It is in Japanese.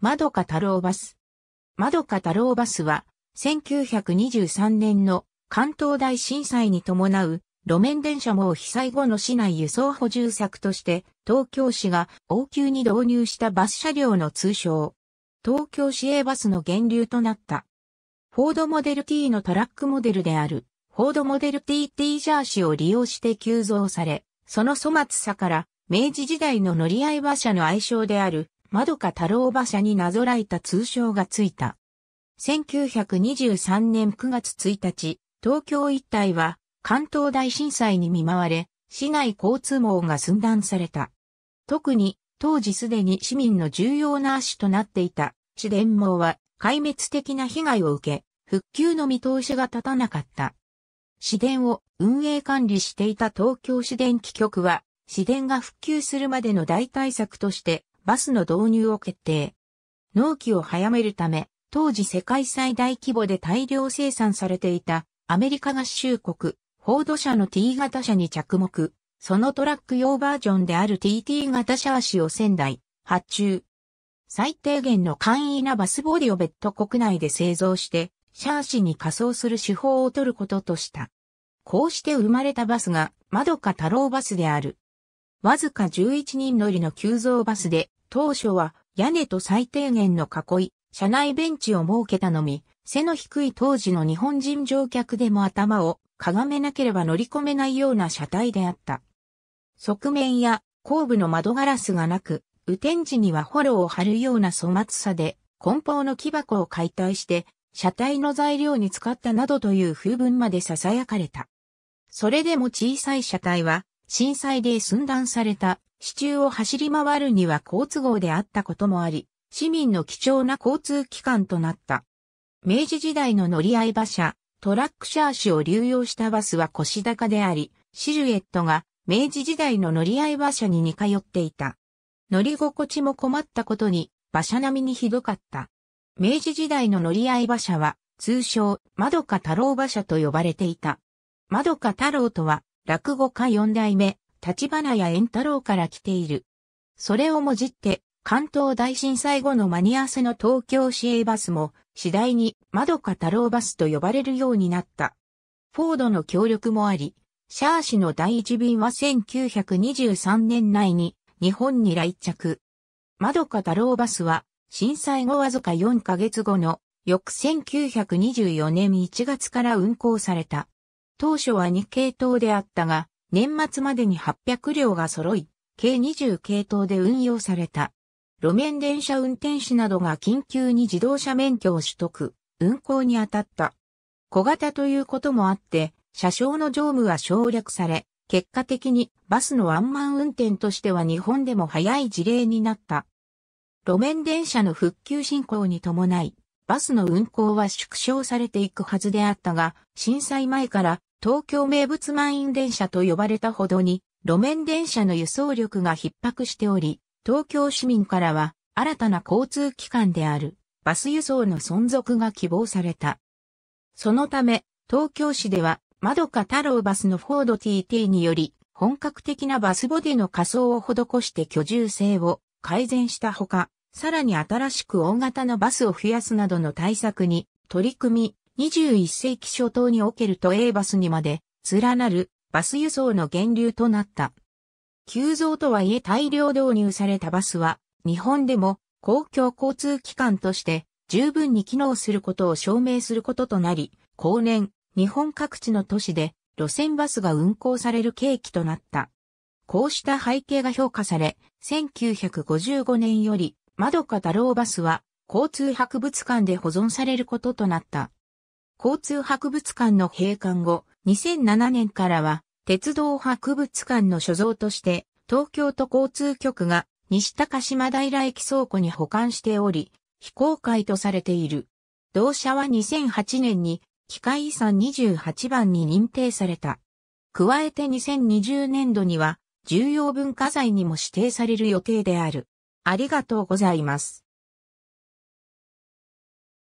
まどか太郎バス。まどか太郎バスは、1923年の関東大震災に伴う路面電車網被災後の市内輸送補充策として、東京市が応急に導入したバス車両の通称。東京市営バスの源流となった。フォードモデル T のトラックモデルである、フォードモデル TT ジャーシを利用して急増され、その粗末さから、明治時代の乗り合い馬車の愛称である、窓か太郎馬車になぞらえた通称がついた。1923年9月1日、東京一帯は関東大震災に見舞われ、市内交通網が寸断された。特に、当時すでに市民の重要な足となっていた、市電網は壊滅的な被害を受け、復旧の見通しが立たなかった。市電を運営管理していた東京市電気局は、市電が復旧するまでの代替策として、バスの導入を決定。納期を早めるため、当時世界最大規模で大量生産されていたアメリカ合衆国、フォード社の T 型車に着目。そのトラック用バージョンである TT 型シャーシを仙台、発注。最低限の簡易なバスボディを別途国内で製造して、シャーシに仮装する手法を取ることとした。こうして生まれたバスが、まどか太郎バスである。わずか11人乗りの急増バスで、当初は屋根と最低限の囲い、車内ベンチを設けたのみ、背の低い当時の日本人乗客でも頭をかがめなければ乗り込めないような車体であった。側面や後部の窓ガラスがなく、雨天時にはホロを張るような粗末さで、梱包の木箱を解体して、車体の材料に使ったなどという風文まで囁かれた。それでも小さい車体は、震災で寸断された市中を走り回るには好都合であったこともあり、市民の貴重な交通機関となった。明治時代の乗り合い馬車、トラックシャーシを流用したバスは腰高であり、シルエットが明治時代の乗り合い馬車に似通っていた。乗り心地も困ったことに、馬車並みにひどかった。明治時代の乗り合い馬車は、通称、窓か太郎馬車と呼ばれていた。窓か太郎とは、落語家四代目、立花や円太郎から来ている。それをもじって、関東大震災後の間に合わせの東京市営バスも、次第に、窓か太郎バスと呼ばれるようになった。フォードの協力もあり、シャー氏の第一便は1923年内に日本に来着。窓か太郎バスは震災後わずか4ヶ月後の翌1924年1月から運行された。当初は日系統であったが、年末までに800両が揃い、計20系統で運用された。路面電車運転士などが緊急に自動車免許を取得、運行に当たった。小型ということもあって、車掌の乗務は省略され、結果的にバスのワンマン運転としては日本でも早い事例になった。路面電車の復旧進行に伴い、バスの運行は縮小されていくはずであったが、震災前から東京名物満員電車と呼ばれたほどに、路面電車の輸送力が逼迫しており、東京市民からは、新たな交通機関である、バス輸送の存続が希望された。そのため、東京市では、窓か太郎バスのフォード TT により、本格的なバスボディの仮装を施して居住性を改善したほか、さらに新しく大型のバスを増やすなどの対策に取り組み、21世紀初頭におけると A バスにまで連なるバス輸送の源流となった。急増とはいえ大量導入されたバスは日本でも公共交通機関として十分に機能することを証明することとなり、後年日本各地の都市で路線バスが運行される契機となった。こうした背景が評価され、1955年より、まどか太郎バスは、交通博物館で保存されることとなった。交通博物館の閉館後、2007年からは、鉄道博物館の所蔵として、東京都交通局が西高島平駅倉庫に保管しており、非公開とされている。同社は2008年に機械遺産28番に認定された。加えて2020年度には重要文化財にも指定される予定である。ありがとうございます。